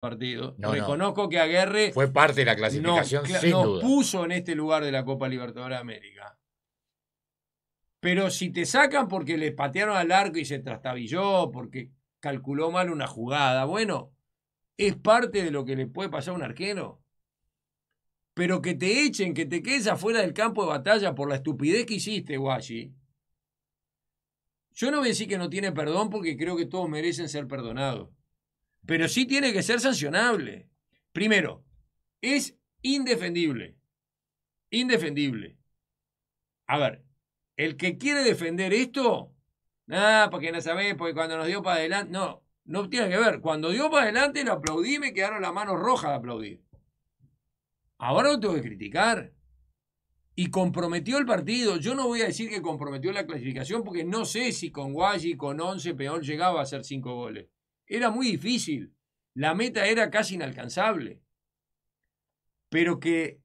partido. No, Reconozco que Aguerre. Fue parte de la clasificación, nos, sin puso en este lugar de la Copa Libertadores de América. Pero si te sacan porque le patearon al arco y se trastabilló, porque calculó mal una jugada, bueno, es parte de lo que le puede pasar a un arquero. Pero que te echen, que te quedes afuera del campo de batalla por la estupidez que hiciste, Guachi. Yo no voy a decir que no tiene perdón porque creo que todos merecen ser perdonados pero sí tiene que ser sancionable. Primero, es indefendible. Indefendible. A ver, el que quiere defender esto, nada, ah, porque no sabés, porque cuando nos dio para adelante, no, no tiene que ver. Cuando dio para adelante lo aplaudí, me quedaron las manos rojas de aplaudir. Ahora lo tengo que criticar. Y comprometió el partido. Yo no voy a decir que comprometió la clasificación porque no sé si con Guayi, con 11, Peón llegaba a hacer cinco goles. Era muy difícil. La meta era casi inalcanzable. Pero que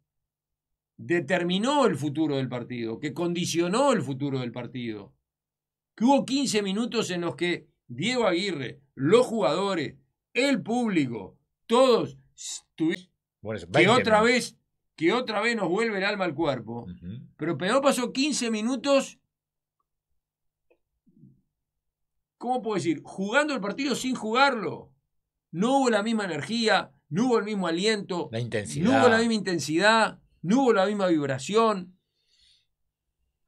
determinó el futuro del partido, que condicionó el futuro del partido. Que hubo 15 minutos en los que Diego Aguirre, los jugadores, el público, todos que otra vez que otra vez nos vuelve el alma al cuerpo. Pero Peor pasó 15 minutos ¿cómo puedo decir? Jugando el partido sin jugarlo. No hubo la misma energía, no hubo el mismo aliento, la intensidad. no hubo la misma intensidad, no hubo la misma vibración.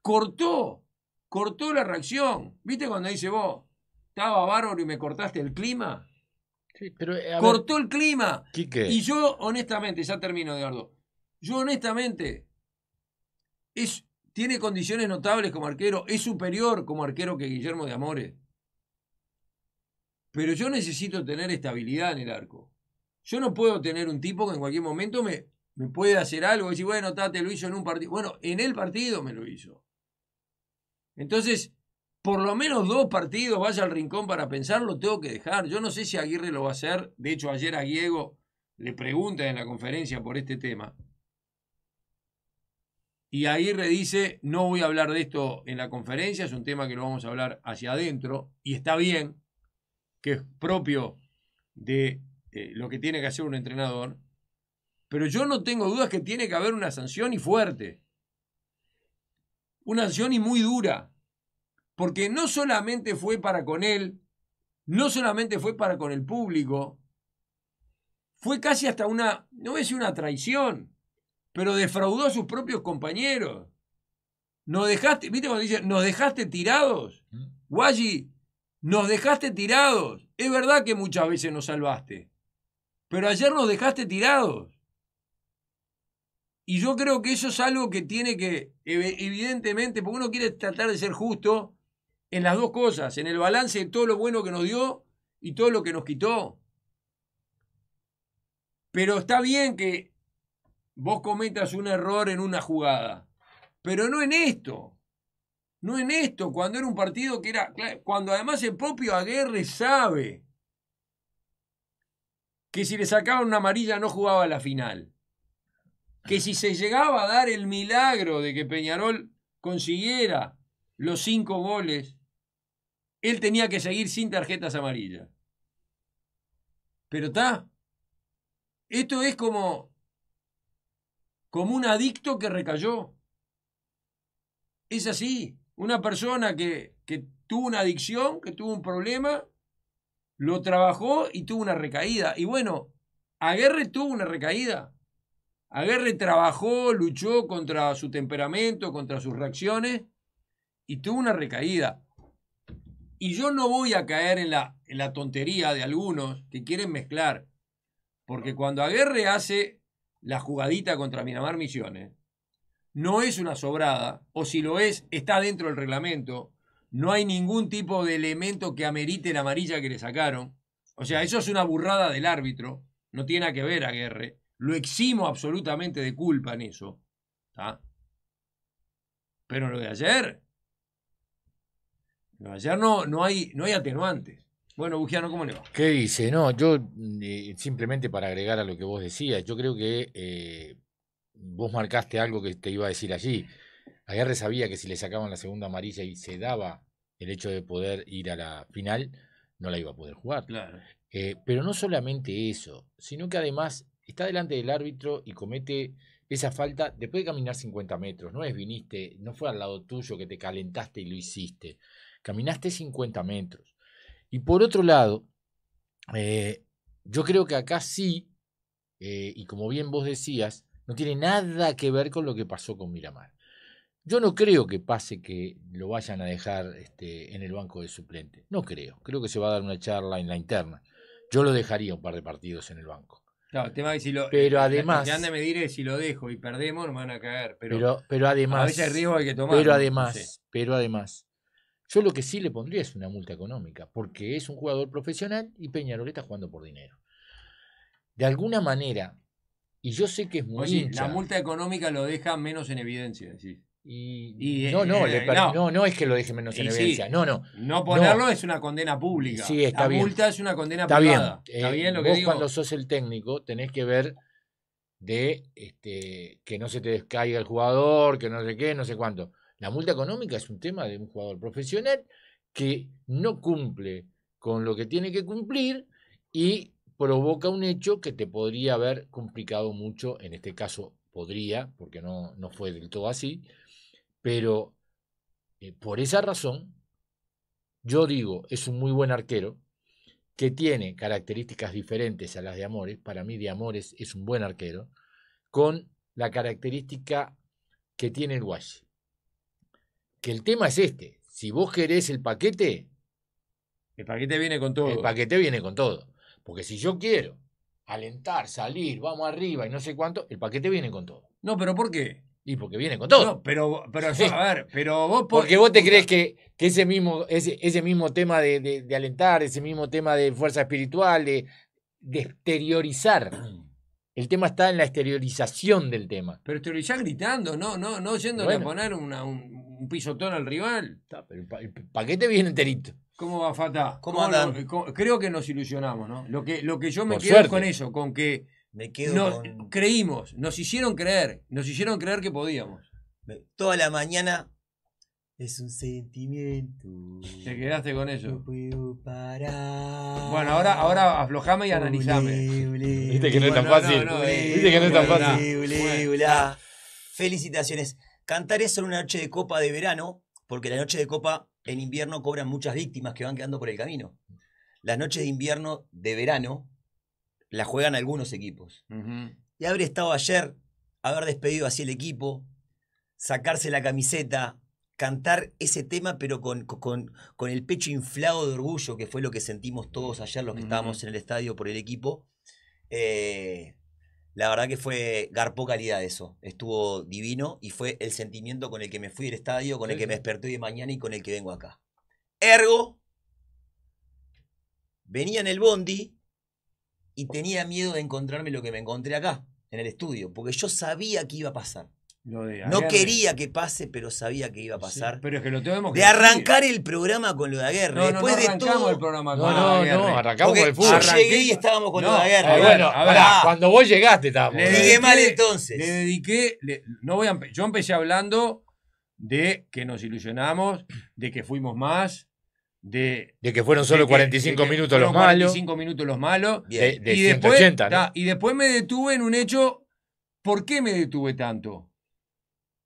Cortó, cortó la reacción. ¿Viste cuando dice vos, estaba bárbaro y me cortaste el clima? Eh, cortó el clima. qué? Y yo, honestamente, ya termino, Eduardo. Yo, honestamente, es, tiene condiciones notables como arquero, es superior como arquero que Guillermo de Amores. Pero yo necesito tener estabilidad en el arco. Yo no puedo tener un tipo que en cualquier momento me, me puede hacer algo. Y decir, bueno, Tate lo hizo en un partido. Bueno, en el partido me lo hizo. Entonces, por lo menos dos partidos, vaya al rincón para pensarlo, tengo que dejar. Yo no sé si Aguirre lo va a hacer. De hecho, ayer a Diego le pregunta en la conferencia por este tema. Y Aguirre dice, no voy a hablar de esto en la conferencia, es un tema que lo vamos a hablar hacia adentro. Y está bien, que es propio de eh, lo que tiene que hacer un entrenador, pero yo no tengo dudas que tiene que haber una sanción y fuerte. Una sanción y muy dura. Porque no solamente fue para con él, no solamente fue para con el público, fue casi hasta una, no es una traición, pero defraudó a sus propios compañeros. Nos dejaste, viste cuando dice? nos dejaste tirados. Mm. Guayi nos dejaste tirados. Es verdad que muchas veces nos salvaste. Pero ayer nos dejaste tirados. Y yo creo que eso es algo que tiene que, evidentemente, porque uno quiere tratar de ser justo en las dos cosas, en el balance de todo lo bueno que nos dio y todo lo que nos quitó. Pero está bien que vos cometas un error en una jugada, pero no en esto. No en esto, cuando era un partido que era. Cuando además el propio Aguerre sabe que si le sacaban una amarilla no jugaba la final. Que si se llegaba a dar el milagro de que Peñarol consiguiera los cinco goles, él tenía que seguir sin tarjetas amarillas. Pero está. Esto es como. como un adicto que recayó. Es así. Una persona que, que tuvo una adicción, que tuvo un problema, lo trabajó y tuvo una recaída. Y bueno, Aguerre tuvo una recaída. Aguerre trabajó, luchó contra su temperamento, contra sus reacciones y tuvo una recaída. Y yo no voy a caer en la, en la tontería de algunos que quieren mezclar. Porque cuando Aguerre hace la jugadita contra Minamar Misiones, no es una sobrada, o si lo es, está dentro del reglamento. No hay ningún tipo de elemento que amerite la amarilla que le sacaron. O sea, eso es una burrada del árbitro. No tiene que ver a Guerre. Lo eximo absolutamente de culpa en eso. Pero lo de ayer. Lo de ayer no, no, hay, no hay atenuantes. Bueno, Bugiano, ¿cómo le va? ¿Qué dice? No, yo eh, simplemente para agregar a lo que vos decías, yo creo que eh, vos marcaste algo que te iba a decir allí. Aguirre sabía que si le sacaban la segunda amarilla y se daba el hecho de poder ir a la final, no la iba a poder jugar. Claro. Eh, pero no solamente eso, sino que además está delante del árbitro y comete esa falta después de caminar 50 metros. No es viniste, no fue al lado tuyo que te calentaste y lo hiciste. Caminaste 50 metros. Y por otro lado, eh, yo creo que acá sí, eh, y como bien vos decías, no tiene nada que ver con lo que pasó con Miramar. Yo no creo que pase que lo vayan a dejar este, en el banco de suplente. No creo. Creo que se va a dar una charla en la interna. Yo lo dejaría un par de partidos en el banco. el tema es si lo, pero además, anda si lo dejo y perdemos, nos van a caer. Pero, además, a veces riesgo hay que tomar. Pero además, pero además, yo lo que sí le pondría es una multa económica, porque es un jugador profesional y Peñarol está jugando por dinero. De alguna manera, y yo sé que es muy. Oye, la multa económica lo deja menos en evidencia, no, eh, no, no, no, es que lo deje menos en evidencia. no, no. No ponerlo es una condena pública. Sí, está la multa es una condena está Está eh, bien lo vos que digo? cuando sos el técnico tenés que ver de este, que no se te descaiga el jugador, que no sé qué, no sé cuánto. La multa económica es un tema de un jugador profesional que no cumple con lo que tiene que cumplir y provoca un hecho que te podría haber complicado mucho, en este caso podría, porque no, no fue del todo así, pero eh, por esa razón, yo digo, es un muy buen arquero, que tiene características diferentes a las de Amores, para mí de Amores es un buen arquero, con la característica que tiene el WASH Que el tema es este, si vos querés el paquete... El paquete viene con todo. El paquete viene con todo. Porque si yo quiero alentar, salir, vamos arriba y no sé cuánto, el paquete viene con todo. No, pero ¿por qué? Y porque viene con todo. No, pero, pero a ver, pero vos... Porque vos te crees que, ese, mismo, ese, ese mismo tema de, alentar, ese mismo tema de fuerza espiritual, de, exteriorizar. El tema está en la exteriorización del tema. Pero exteriorizar gritando, no, no, no yéndole a poner un, pisotón al rival. el paquete viene enterito. ¿Cómo va Fata? creo que nos ilusionamos, ¿no? Lo que, lo que yo me quedo con eso, con que me quedo creímos, nos hicieron creer, nos hicieron creer que podíamos. Toda la mañana es un sentimiento. Te quedaste con eso. Bueno, ahora, ahora aflojame y analizame. Viste que no es tan fácil. que no es tan fácil. Felicitaciones. Cantar es solo una noche de copa de verano, porque la noche de copa en invierno cobran muchas víctimas que van quedando por el camino. Las noches de invierno de verano las juegan algunos equipos. Y haber estado ayer, haber despedido así el equipo, sacarse la camiseta, cantar ese tema, pero con, con, el pecho inflado de orgullo, que fue lo que sentimos todos ayer los que estábamos en el estadio por el equipo. Eh, la verdad que fue garpó calidad eso. Estuvo divino y fue el sentimiento con el que me fui del estadio, con el que me desperté de mañana y con el que vengo acá. Ergo, venía en el bondi y tenía miedo de encontrarme lo que me encontré acá, en el estudio, porque yo sabía que iba a pasar no quería que pase, pero sabía que iba a pasar. pero es que lo tenemos que De arrancar el programa con lo de la guerra. no, Después no de todo. el programa no, no, arrancamos con el fútbol. Yo llegué y estábamos con lo de la guerra. bueno, a ver, cuando vos llegaste estábamos. Le dediqué, mal entonces. Le dediqué. a, yo empecé hablando de que nos ilusionamos, de que fuimos más, de, de, que fueron solo 45 minutos los malos. 45 minutos los malos. De, 180, y después me detuve en un hecho. ¿Por qué me detuve tanto?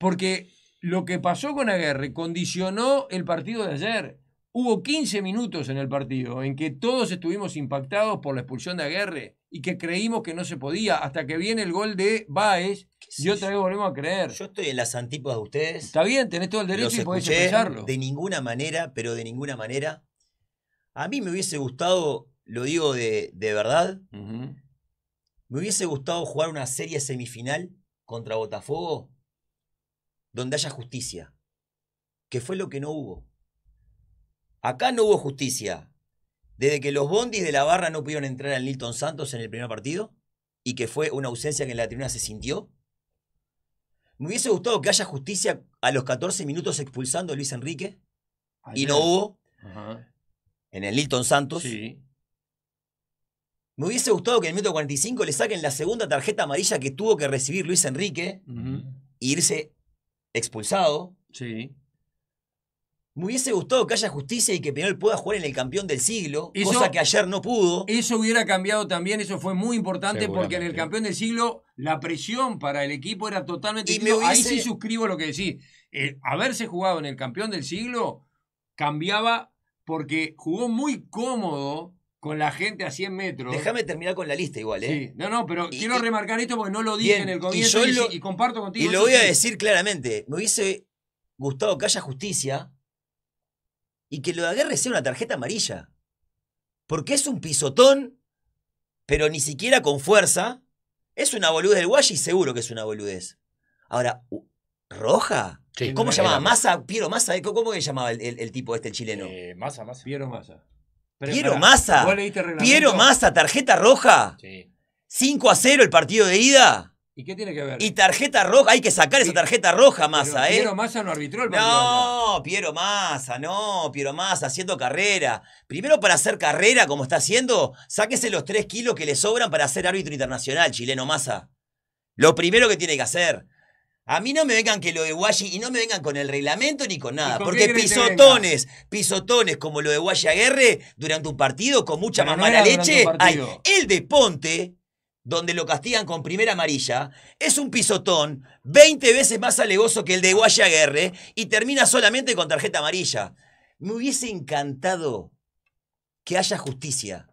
Porque lo que pasó con Aguerre condicionó el partido de ayer. Hubo 15 minutos en el partido en que todos estuvimos impactados por la expulsión de Aguerre y que creímos que no se podía hasta que viene el gol de Baez y otra vez volvemos a creer. Yo estoy en las antípodas de ustedes. Está bien, tenés todo el derecho y podés expresarlo. De ninguna manera, pero de ninguna manera. A mí me hubiese gustado, lo digo de, verdad, me hubiese gustado jugar una serie semifinal contra Botafogo donde haya justicia, que fue lo que no hubo. Acá no hubo justicia. Desde que los bondis de la barra no pudieron entrar al Nilton Santos en el primer partido, y que fue una ausencia que en la tribuna se sintió. Me hubiese gustado que haya justicia a los 14 minutos expulsando a Luis Enrique, y no hubo. En el Nilton Santos. Me hubiese gustado que en el minuto 45 le saquen la segunda tarjeta amarilla que tuvo que recibir Luis Enrique y e irse expulsado. Sí. Me hubiese gustado que haya justicia y que Peñarol pueda jugar en el campeón del siglo, cosa que ayer no pudo. Eso hubiera cambiado también, eso fue muy importante porque en el campeón del siglo la presión para el equipo era totalmente... Y Ahí sí suscribo lo que decís. haberse jugado en el campeón del siglo cambiaba porque jugó muy cómodo con la gente a 100 metros. Déjame terminar con la lista igual, ¿eh? Sí. No, no, pero quiero remarcar esto porque no lo dije en el comienzo y, comparto contigo. Y lo voy a decir claramente. Me hubiese gustado que haya justicia y que lo de Aguerre sea una tarjeta amarilla. Porque es un pisotón, pero ni siquiera con fuerza. Es una boludez del y seguro que es una boludez. Ahora, ¿roja? ¿eh? ¿Cómo se llamaba? Masa, Piero Masa, ¿cómo que llamaba el, tipo este, el chileno? Eh, masa, Masa. Piero Masa. Piero Massa. Piero Massa, tarjeta roja. Sí. 5 a 0 el partido de ida. ¿Y qué tiene que ver? Y tarjeta roja, hay que sacar esa tarjeta roja, Massa, ¿eh? Piero Massa no arbitró el partido. No, Piero Massa, no, Piero Massa, haciendo carrera. Primero para hacer carrera, como está haciendo, sáquese los 3 kilos que le sobran para ser árbitro internacional, chileno Massa. Lo primero que tiene que hacer. A mí no me vengan que lo de Guayi y no me vengan con el reglamento ni con nada. porque pisotones, pisotones como lo de Guayi durante un partido con mucha más mala leche. el de Ponte, donde lo castigan con primera amarilla, es un pisotón 20 veces más alegoso que el de Guaya y termina solamente con tarjeta amarilla. Me hubiese encantado que haya justicia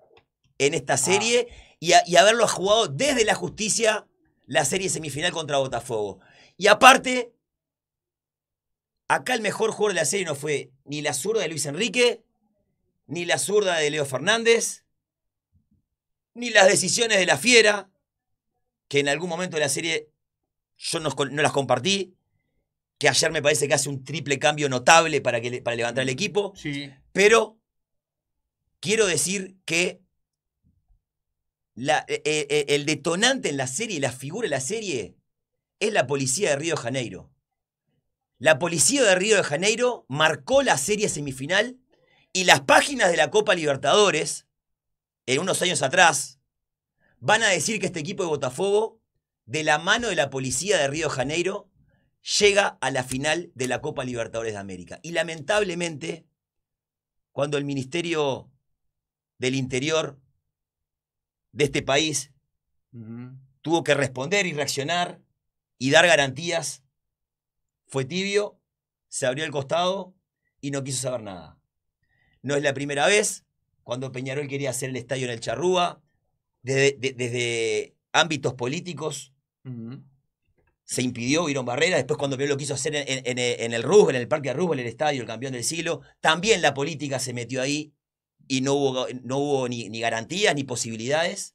en esta ah. serie y, y haberlo jugado desde la justicia la serie semifinal contra Botafogo. Y aparte, acá el mejor jugador de la serie no fue ni la zurda de Luis Enrique, ni la zurda de Leo Fernández, ni las decisiones de la fiera, que en algún momento de la serie yo no, las compartí, que ayer me parece que hace un triple cambio notable para, que, para levantar el equipo, sí. pero quiero decir que eh, eh, eh, el detonante en la serie, la figura de la serie, es la policía de Río de Janeiro. La policía de Río de Janeiro marcó la serie semifinal y las páginas de la Copa Libertadores, en eh, unos años atrás, van a decir que este equipo de Botafogo, de la mano de la policía de Río de Janeiro, llega a la final de la Copa Libertadores de América. Y lamentablemente, cuando el Ministerio del Interior de este país tuvo que responder y reaccionar y dar garantías. Fue tibio, se abrió el costado y no quiso saber nada. No es la primera vez cuando Peñarol quería hacer el estadio en el Charrúa, desde, ámbitos políticos. Se impidió, hubieron barreras. Después, cuando Peñarol lo quiso hacer en, el Rubel, en el Parque en el estadio, el campeón del siglo, también la política se metió ahí y no hubo, ni, ni garantías ni posibilidades.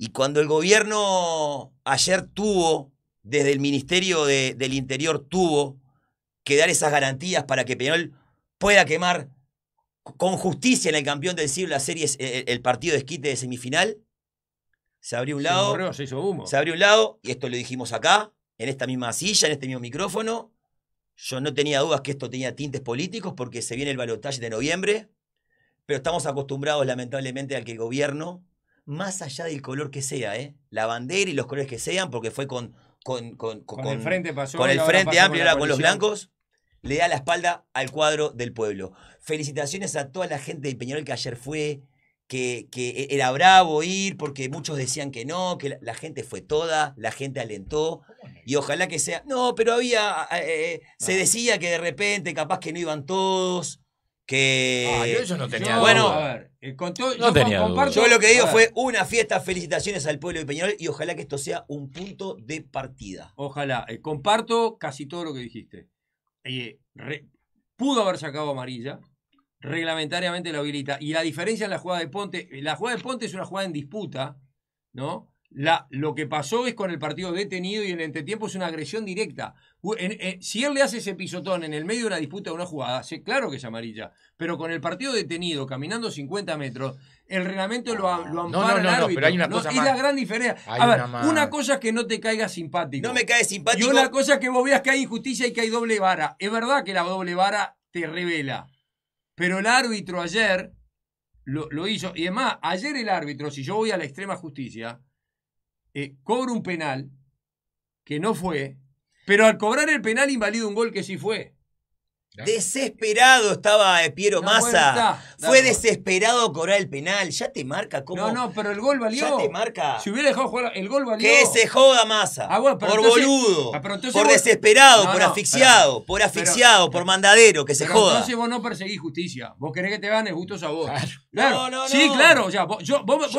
Y cuando el gobierno ayer tuvo, desde el Ministerio del Interior tuvo que dar esas garantías para que Peñol pueda quemar con justicia en el campeón del siglo la serie, eh, el, partido de esquite de semifinal, se abrió un lado. Se, abrió un lado, y esto lo dijimos acá, en esta misma silla, en este mismo micrófono. Yo no tenía dudas que esto tenía tintes políticos porque se viene el balotaje de noviembre, pero estamos acostumbrados lamentablemente al que el gobierno más allá del color que sea, ¿eh? La bandera y los colores que sean, porque fue con, con, el frente, pasó, con el frente amplio, ahora con los blancos, le da la espalda al cuadro del pueblo. Felicitaciones a toda la gente de Peñarol que ayer fue, que, e-, era bravo ir, porque muchos decían que no, que la, gente fue toda, la gente alentó. Y ojalá que sea. No, pero había. Eh, eh, eh, se ah. decía que de repente, capaz que no iban todos que ah, yo no tenía bueno a ver, eh, yo, tenía yo lo que digo fue una fiesta felicitaciones al pueblo de Peñol, y ojalá que esto sea un punto de partida ojalá eh, comparto casi todo lo que dijiste eh, pudo haber sacado amarilla reglamentariamente la habilita y la diferencia en la jugada de Ponte la jugada de Ponte es una jugada en disputa no la, lo que pasó es con el partido detenido y en el entretiempo es una agresión directa. Eh, si él le hace ese pisotón en el medio de una disputa de una jugada, sé, claro que es amarilla, pero con el partido detenido, caminando 50 metros, el reglamento lo, ampara no, no, no, Pero hay una cosa es la gran diferencia. a ver, una, cosa es que no te caiga simpático. No me cae simpático. Y una cosa es que vos veas que hay injusticia y que hay doble vara. Es verdad que la doble vara te revela. Pero el árbitro ayer lo, lo hizo. Y además, ayer el árbitro, si yo voy a la extrema justicia, eh, cobra un penal que no fue, pero al cobrar el penal invalida un gol que sí fue. Desesperado estaba eh, Piero Massa. Fue desesperado cobrar el penal. Ya te marca cómo. No, no, pero el gol valió. Ya te marca. Si hubiera dejado jugar, el gol valió. Que se joda Massa. por boludo. por desesperado, por, asfixiado, por asfixiado, por mandadero, que se joda. Entonces vos no perseguís justicia. Vos querés que te ganes gustos a vos. Claro. No, no, Sí, claro. O yo, vos,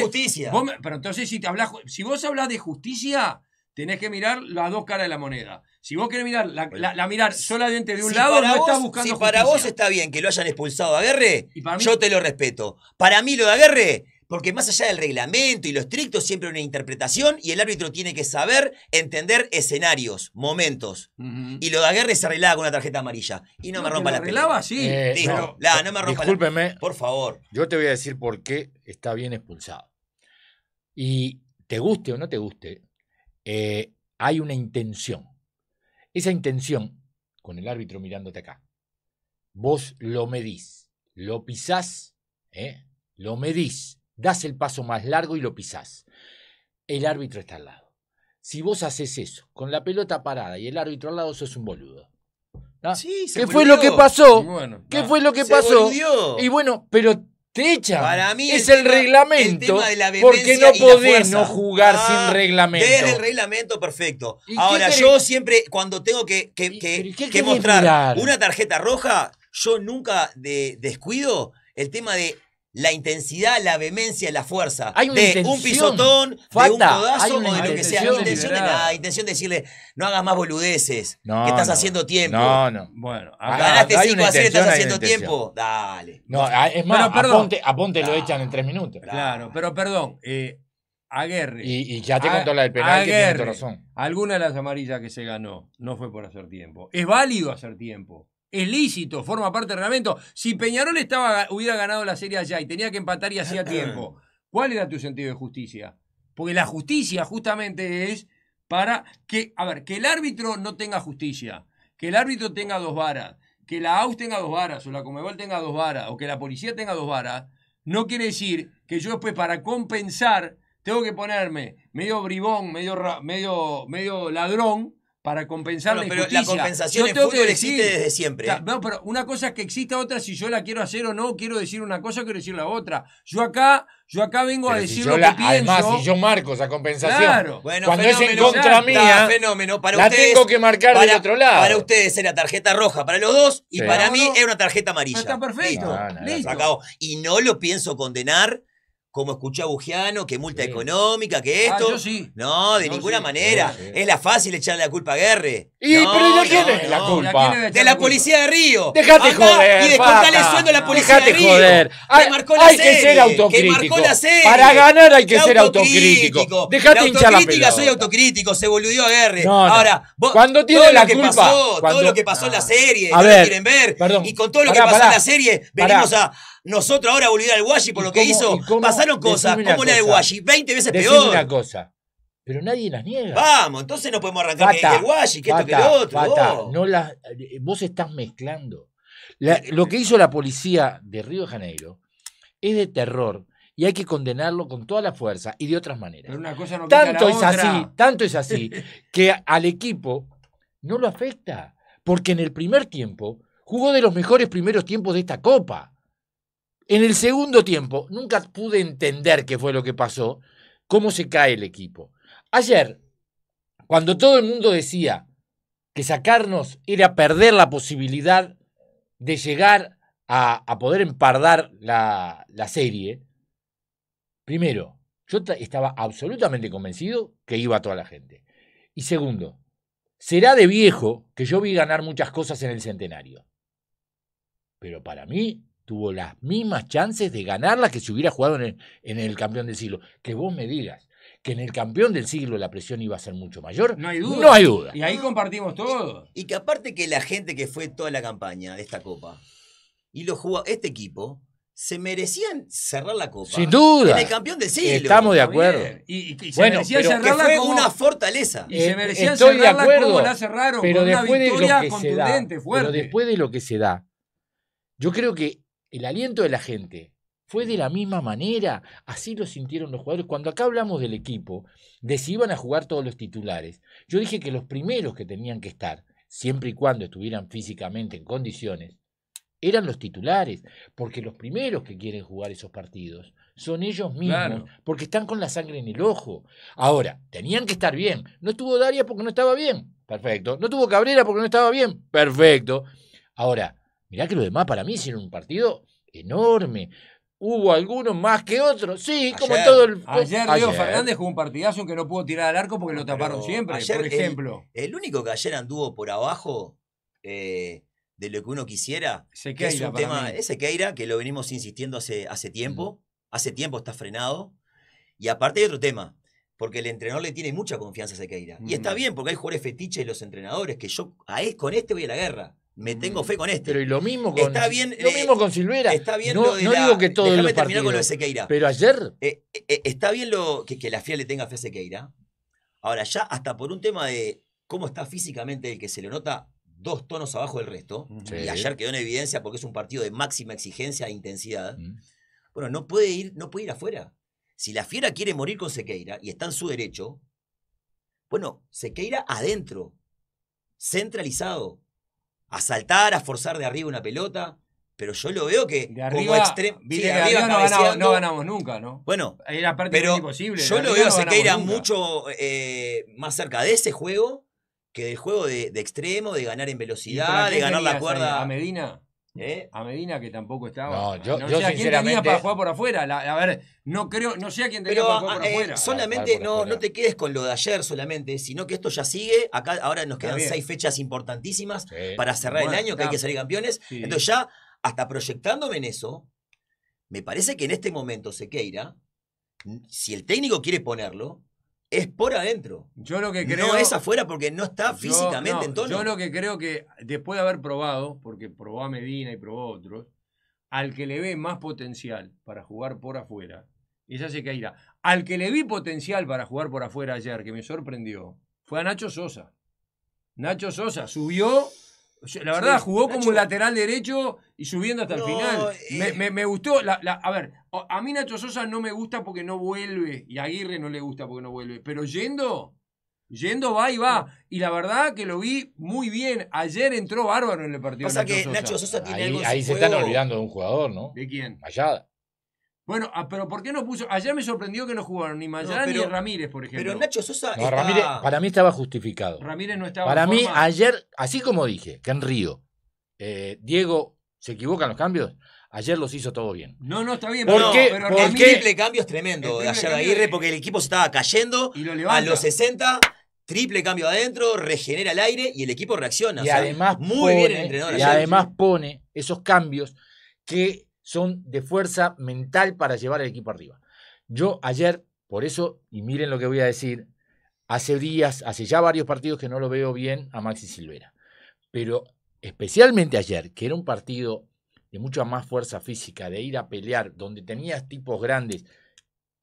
justicia. pero entonces si si vos hablas de justicia tenés que mirar las dos caras de la moneda. Si vos querés mirar la, la, mirar solamente de un lado, no estás buscando. Si para vos está bien que lo hayan expulsado a Aguerre, yo te lo respeto. Para mí lo de Aguerre, porque más allá del reglamento y lo estricto, siempre hay una interpretación y el árbitro tiene que saber entender escenarios, momentos. Y lo de Aguerre se arreglaba con una tarjeta amarilla. Y no, me rompa la arreglaba, sí. Eh, no, la, no me rompa discúlpeme, Por favor. Yo te voy a decir por qué está bien expulsado. Y te guste o no te guste, eh, hay una intención. Esa intención, con el árbitro mirándote acá, vos lo medís, lo pisás, ¿eh? lo medís, das el paso más largo y lo pisás. El árbitro está al lado. Si vos haces eso, con la pelota parada y el árbitro al lado, sos un boludo. ¿Qué fue lo que pasó? ¿Qué fue lo que pasó? Y bueno, pero te Para mí es el, reglamento. porque no podés no jugar sin ah, reglamento. Es el reglamento, perfecto. Ahora, yo siempre, cuando tengo que, mostrar una tarjeta roja, yo nunca descuido el tema de la intensidad, la vehemencia, la fuerza hay una de un pisotón, de un codazo o de lo que sea. Intención de intención de decirle, no hagas más boludeces, que estás haciendo tiempo. No, no. Bueno, ah, ganaste 5 a estás haciendo tiempo. Dale. No, ah, es más, aponte, lo echan en tres minutos. Claro, pero perdón, eh, Aguerre. Y, ya te contó la del penal, que tiene razón. Alguna de las amarillas que se ganó no fue por hacer tiempo. Es válido hacer tiempo es lícito, forma parte del reglamento. Si Peñarol estaba, hubiera ganado la serie allá y tenía que empatar y hacía tiempo, ¿cuál era tu sentido de justicia? Porque la justicia justamente es para que, a ver, que el árbitro no tenga justicia, que el árbitro tenga dos varas, que la AUS tenga dos varas, o la Comebol tenga dos varas, o que la policía tenga dos varas, no quiere decir que yo después para compensar tengo que ponerme medio bribón, medio, medio, medio ladrón, para compensar la injusticia. Pero la compensación en fútbol existe desde siempre. una cosa es que exista, otra si yo la quiero hacer o no, quiero decir una cosa, quiero decir la otra. Yo acá, yo acá vengo a decir lo que pienso. Además, si yo marco esa compensación, bueno, cuando es en contra mía, fenómeno. Para la ustedes, tengo que marcar del otro lado. Para ustedes la tarjeta roja para los dos y para mí es una tarjeta amarilla. Está perfecto, listo. Y no lo pienso condenar como escuché a Bugiano, que multa económica, que ah, esto. No, de ninguna manera. Es la fácil echarle la culpa a Guerre. ¿Y pero quién no, es la culpa? de la policía de Río. Déjate joder. Y de el sueldo a la policía de Río. Joder. Hay, que marcó la ser autocrítico. Que marcó la serie. Para ganar hay que ser autocrítico. Dejate hinchar la pelota. soy autocrítico, se volvió a Guerre. Ahora, vos, cuando tiene la que culpa, todo lo que pasó en la ah. serie, no lo quieren ver. Y con todo lo que pasó en la serie, venimos a nosotros ahora volver al Guachi por lo que hizo. pasaron cosas, como la de Guachi, 20 veces peor. una cosa. Pero nadie las niega. Vamos, entonces no podemos arrancar que el que esto, que otro. vos. No eh, vos estás mezclando. lo que hizo la policía de Río de Janeiro es de terror y hay que condenarlo con toda la fuerza y de otras maneras. tanto es así, tanto es así que al equipo no lo afecta, porque en el primer tiempo jugó de los mejores primeros tiempos de esta copa. En el segundo tiempo, nunca pude entender qué fue lo que pasó, cómo se cae el equipo. Ayer, cuando todo el mundo decía que sacarnos era perder la posibilidad de llegar a, poder empardar la, la serie, primero, yo estaba absolutamente convencido que iba toda la gente. Y segundo, será de viejo que yo vi ganar muchas cosas en el centenario. Pero para mí, tuvo las mismas chances de ganarla que si hubiera jugado en el, campeón del siglo. Que vos me digas que en el campeón del siglo la presión iba a ser mucho mayor. No hay duda. Y ahí compartimos todo. Y que aparte que la gente que fue toda la campaña de esta copa y lo jugó este equipo, se merecían cerrar la copa. Sin duda. En el campeón del siglo. Estamos de acuerdo. Y, se merecían cerrarla como, una fortaleza. Y se eh, merecían cerrarla como la cerraron, con una victoria contundente, fuerte. Pero después de lo que se da, yo creo que el aliento de la gente fue de la mm. misma manera, así lo sintieron los jugadores. Cuando acá hablamos del equipo, de si iban a jugar todos los titulares, yo dije que los primeros que tenían que estar, siempre y cuando estuvieran físicamente en condiciones, eran los titulares, porque los primeros que quieren jugar esos partidos son ellos mismos, porque están con la sangre en el ojo. Ahora, tenían que estar bien. No estuvo Daria porque no estaba bien, perfecto. No tuvo Cabrera porque no estaba bien, perfecto. Ahora, Mirá que lo demás para mí hicieron un partido enorme. ¿Hubo algunos más que otros? Sí, como todo el. Ayer, Diego Fernández jugó un partidazo que no pudo tirar al arco porque lo taparon siempre, por ejemplo. El, único que ayer anduvo por abajo eh, de lo que uno quisiera. que es un tema, Ese que lo venimos insistiendo hace, hace tiempo. Hace tiempo está frenado. Y aparte hay otro tema, porque el entrenador le tiene mucha confianza a Sequeira. Y mm. está bien, porque hay jugadores fetiches de los entrenadores, que yo a, con este voy a la guerra me tengo mm. fe con este. Pero y lo mismo con, está lo eh, mismo con Está bien no, digo que todo con lo de Sequeira. Pero ayer. Eh, eh, está bien lo que, la FIERA le tenga fe a Sequeira. Ahora, ya hasta por un tema de cómo está físicamente el que se le nota dos tonos abajo del resto, y ayer quedó en evidencia porque es un partido de máxima exigencia e intensidad. Mm. Bueno, no puede, ir, no puede ir afuera. Si la fiera quiere morir con Sequeira y está en su derecho, bueno, Sequeira adentro, centralizado, a saltar, a forzar de arriba una pelota. Pero yo lo veo que de arriba, no, ganamos, nunca, ¿no? Bueno, pero imposible. Yo lo veo que era mucho eh, más cerca de ese juego que del juego de, de extremo, de ganar en velocidad, de ganar la cuerda. ¿A Medina? ¿Eh? A Medina que tampoco estaba. No, yo, no sé a quién tenía para jugar por afuera. a ver, no creo, no sé a quién tenía para jugar por eh, afuera. Solamente no, no te quedes con lo de ayer solamente, sino que esto ya sigue. Acá ahora nos quedan seis fechas importantísimas para cerrar el año, que hay que salir campeones. Entonces ya, hasta proyectándome en eso, me parece que en este momento Sequeira, si el técnico quiere ponerlo, es por adentro. Yo lo que creo. No es afuera porque no está físicamente en tono. Yo lo que creo que después de haber probado, porque probó a Medina y probó a otros, al que le ve más potencial para jugar por afuera, es se Sequeira. Al que le vi potencial para jugar por afuera ayer, que me sorprendió, fue a Nacho Sosa. Nacho Sosa subió la verdad, jugó como lateral derecho y subiendo hasta el final. Eh, me, gustó. La, la, a ver, a mí Nacho Sosa no me gusta porque no vuelve. Y Aguirre no le gusta porque no vuelve. Pero yendo, yendo va y va. Y la verdad que lo vi muy bien. Ayer entró bárbaro en el partido. Pasa que Nacho Sosa tiene ahí, se están olvidando de un jugador, ¿no? ¿De quién? Mayada. Bueno, ah, pero ¿por qué no puso? Ayer me sorprendió que no jugaron ni Mayán ni Ramírez, por ejemplo. Pero Nacho Sosa. para mí estaba justificado. Ramírez no estaba. Para mí, ayer, así como dije, que en Río, eh, Diego se equivocan los cambios. Ayer los hizo todo bien. No, no, está bien. ¿Por pero, qué? el triple cambio es tremendo de ayer Aguirre porque el equipo se estaba cayendo. Y lo a los 60, triple cambio adentro, regenera el aire y el equipo reacciona. Y además, muy bien el entrenador. Y además pone esos cambios que son de fuerza mental para llevar al equipo arriba. Yo ayer, por eso, y miren lo que voy a decir, hace días, hace ya varios partidos que no lo veo bien a Maxi Silvera, pero especialmente ayer, que era un partido de mucha más fuerza física, de ir a pelear, donde tenías tipos grandes,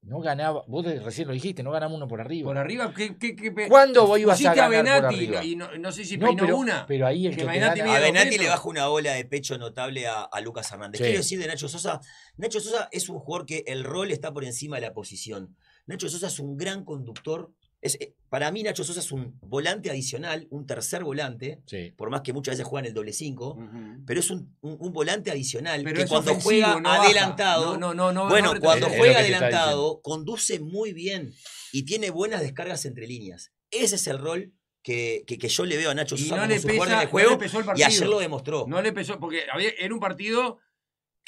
no ganaba, vos recién lo dijiste, no ganamos uno por arriba. ¿Por arriba? ¿Qué, qué, qué ¿Cuándo vos ibas a ganar por arriba? Y no, no sé si no, una. Pero ahí el que, A Venati le baja una ola de pecho notable a, a Lucas Hernández. Quiero decir de Nacho Sosa, Nacho Sosa es un jugador que el rol está por encima de la posición. Nacho Sosa es un gran conductor eh, para mí Nacho Sosa es un volante adicional, un tercer volante, por más que muchas veces juega en el doble 5, pero es un, volante adicional que cuando juega adelantado, bueno, cuando juega adelantado, conduce muy bien y tiene buenas descargas entre líneas. Ese es el rol que, que, yo le veo a Nacho Sosa y juego y ayer lo demostró. No le pesó, porque era un partido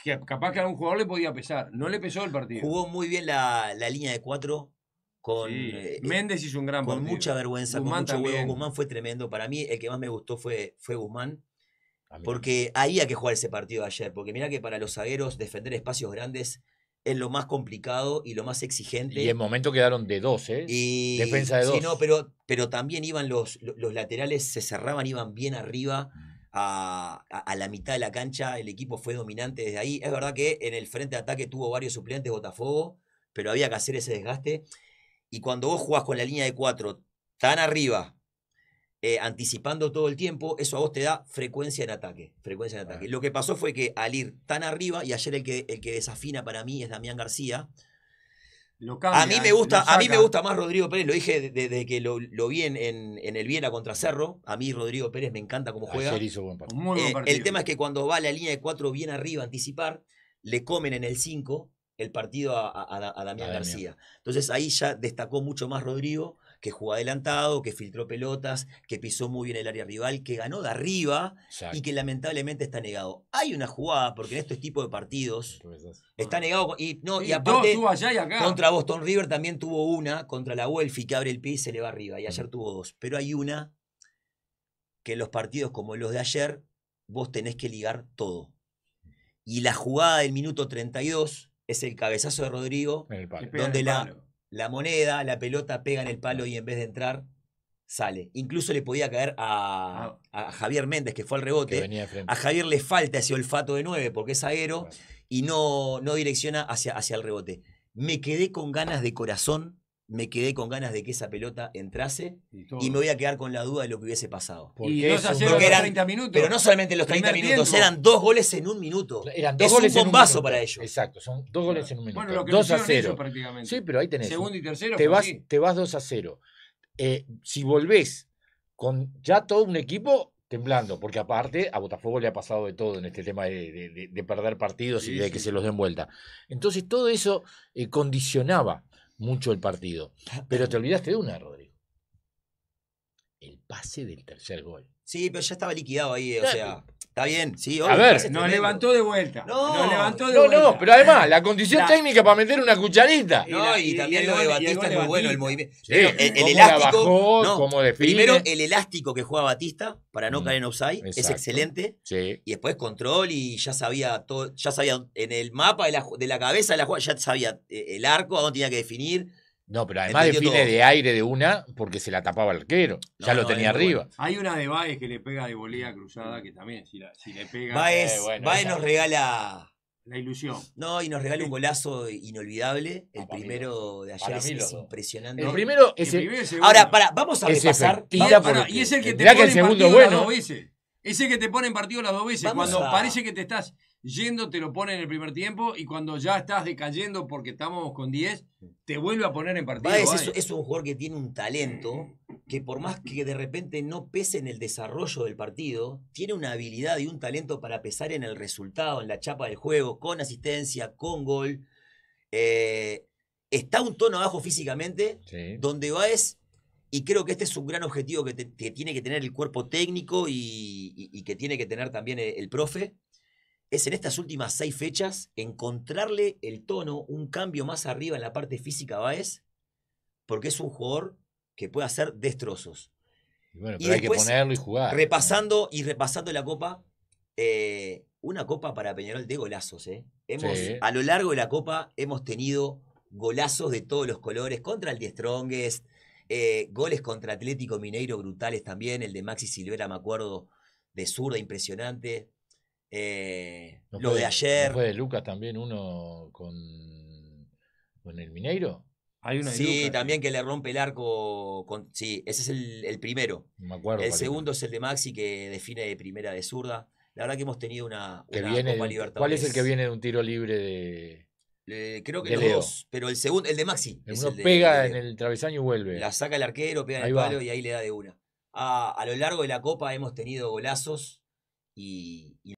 que capaz que a un jugador le podía pesar, no le pesó el partido. Jugó muy bien la, la línea de cuatro con, eh, eh, Méndez hizo un gran Con mucha vergüenza, con mucho huevo. Guzmán fue tremendo. Para mí, el que más me gustó fue, fue Guzmán. Porque ahí hay que jugar ese partido de ayer. Porque mira que para los zagueros defender espacios grandes es lo más complicado y lo más exigente. Y en momento quedaron de dos, ¿eh? Defensa de dos. Sí, no, pero, pero también iban los, los laterales, se cerraban, iban bien arriba mm. a, la mitad de la cancha. El equipo fue dominante desde ahí. Es verdad que en el frente de ataque tuvo varios suplentes Botafogo, pero había que hacer ese desgaste. Y cuando vos jugás con la línea de cuatro tan arriba, eh, anticipando todo el tiempo, eso a vos te da frecuencia en ataque. Frecuencia en ataque. Lo que pasó fue que al ir tan arriba, y ayer el que, el que desafina para mí es Damián García. Lo a, mí me ¿eh? gusta, a mí me gusta más Rodrigo Pérez, lo dije desde, que lo, lo vi en, en, el Viera contra Cerro. A mí Rodrigo Pérez me encanta cómo juega. Eh, el tema es que cuando va la línea de cuatro bien arriba a anticipar, le comen en el 5 el partido a, a, Damián García. Entonces ahí ya destacó mucho más Rodrigo, que jugó adelantado, que filtró pelotas, que pisó muy bien el área rival, que ganó de arriba y que lamentablemente está negado. Hay una jugada, porque en estos tipos de partidos está negado. Y, no, y aparte, contra Boston River también tuvo una, contra la Welfi que abre el pie y se le va arriba. Y ayer mm. tuvo dos. Pero hay una que en los partidos como los de ayer, vos tenés que ligar todo. Y la jugada del minuto 32 es el cabezazo de Rodrigo, donde la, la, moneda, la pelota pega en el palo y en vez de entrar, sale. Incluso le podía caer a, ah. Javier Méndez, que fue al rebote. A Javier le falta ese olfato de nueve porque es aguero y no, no direcciona hacia, hacia el rebote. Me quedé con ganas de corazón me quedé con ganas de que esa pelota entrase y, me voy a quedar con la duda de lo que hubiese pasado. Porque, eran, 30 minutos. Pero no solamente los 30 minutos, eran dos goles en un minuto. Eran dos es goles un bombazo para ellos. Exacto, son dos goles en un minuto. Bueno, lo que 2 a 0. prácticamente. Sí, pero ahí tenés. Segundo y tercero. Te, vas, te vas 2 a 0. Eh, si volvés con ya todo un equipo temblando, porque aparte a Botafogo le ha pasado de todo en este tema de, perder partidos y de que se los den vuelta. Entonces todo eso eh, condicionaba mucho el partido. Ah, pero te olvidaste de una, Rodrigo. El pase del tercer gol. Sí, pero ya estaba liquidado ahí, o sea. Está bien, sí, A ver, nos levantó de vuelta. No, levantó no, pero además, la condición técnica para meter una cucharita. No, y, también lo de Batista es muy bueno el movimiento. el, elástico. Bajó, primero, el elástico que juega Batista para no mm, caer en offside es excelente. Sí. Y después control y ya sabía todo, ya sabía en el mapa de la, de la cabeza de la jugada, ya sabía eh, el arco, a dónde tenía que definir no, pero además define de aire de una porque se la tapaba el arquero. ya lo tenía arriba. Hay una de Baez que le pega de volea cruzada que también, si, le pega. Baez, eh, nos regala. La ilusión. No, y nos regala un golazo inolvidable. El primero de ayer es, impresionante. El primero es Ahora, para, vamos a repasar. Y, es el que te pone en partido las dos veces. Es el que te pone en partido las dos veces. cuando parece que te estás yendo te lo pone en el primer tiempo y cuando ya estás decayendo porque estamos con 10, te vuelve a poner en partido. es, un jugador que tiene un talento que por más que de repente no pese en el desarrollo del partido, tiene una habilidad y un talento para pesar en el resultado, en la chapa del juego, con asistencia, con gol. Eh, está un tono abajo físicamente, donde va es y creo que este es un gran objetivo que, tiene que tener el cuerpo técnico y, que tiene que tener también el profe, es en estas últimas seis fechas encontrarle el tono, un cambio más arriba en la parte física a Baez, porque es un jugador que puede hacer destrozos. bueno, pero hay que ponerlo y jugar. Repasando y repasando la copa, eh, una copa para Peñarol de golazos. Eh. A lo largo de la copa hemos tenido golazos de todos los colores contra el de eh, goles contra Atlético Mineiro brutales también, el de Maxi Silvera, me acuerdo, de zurda impresionante. Eh, lo de ayer. fue de Lucas también uno con, con el Mineiro? Hay uno sí, también que le rompe el arco. sí, ese es el, primero. el segundo es el de Maxi que define de primera de zurda. La verdad que hemos tenido una, Copa Libertadores. ¿Cuál es el que viene de un tiro libre de.? Eh, creo que los dos, pero el segundo, el de Maxi. El uno pega en el travesaño y vuelve. La saca el arquero, pega en el palo y ahí le da de una. Ah, a, lo largo de la Copa hemos tenido golazos y